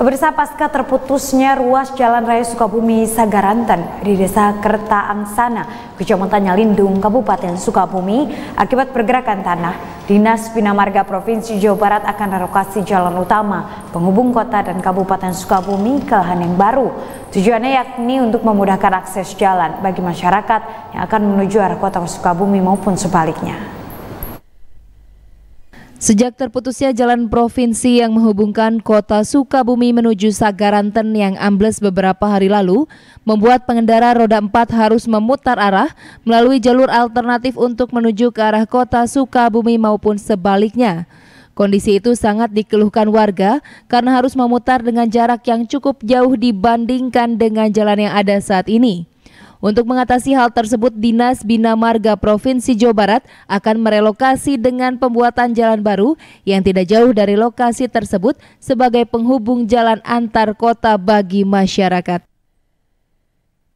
Pemirsa pasca terputusnya ruas Jalan Raya Sukabumi Sagaranten di Desa Kerta Angsana, Kecamatan Nyalindung, Kabupaten Sukabumi, akibat pergerakan tanah, Dinas Bina Marga Provinsi Jawa Barat akan relokasi jalan utama penghubung kota dan Kabupaten Sukabumi ke lahan yang baru. Tujuannya yakni untuk memudahkan akses jalan bagi masyarakat yang akan menuju arah kota Sukabumi maupun sebaliknya. Sejak terputusnya jalan provinsi yang menghubungkan kota Sukabumi menuju Sagaranten yang ambles beberapa hari lalu, membuat pengendara roda 4 harus memutar arah melalui jalur alternatif untuk menuju ke arah kota Sukabumi maupun sebaliknya. Kondisi itu sangat dikeluhkan warga karena harus memutar dengan jarak yang cukup jauh dibandingkan dengan jalan yang ada saat ini. Untuk mengatasi hal tersebut, Dinas Bina Marga Provinsi Jawa Barat akan merelokasi dengan pembuatan jalan baru yang tidak jauh dari lokasi tersebut sebagai penghubung jalan antar kota bagi masyarakat.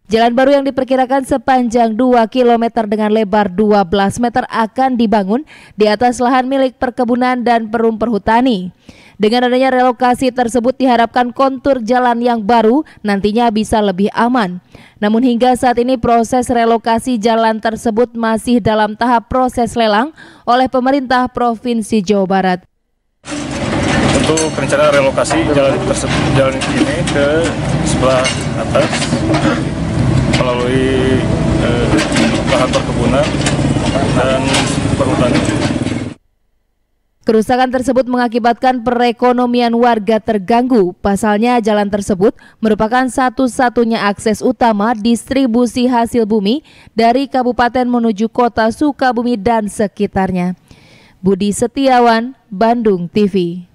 Jalan baru yang diperkirakan sepanjang 2 km dengan lebar 12 meter akan dibangun di atas lahan milik perkebunan dan perum perhutani. Dengan adanya relokasi tersebut diharapkan kontur jalan yang baru nantinya bisa lebih aman. Namun hingga saat ini proses relokasi jalan tersebut masih dalam tahap proses lelang oleh pemerintah Provinsi Jawa Barat. Untuk rencana relokasi jalan tersebut jalan ini ke sebelah atas melalui eh, lahan perkebunan dan Kerusakan tersebut mengakibatkan perekonomian warga terganggu. Pasalnya jalan tersebut merupakan satu-satunya akses utama distribusi hasil bumi dari kabupaten menuju kota Sukabumi dan sekitarnya. Budi Setiawan, Bandung TV.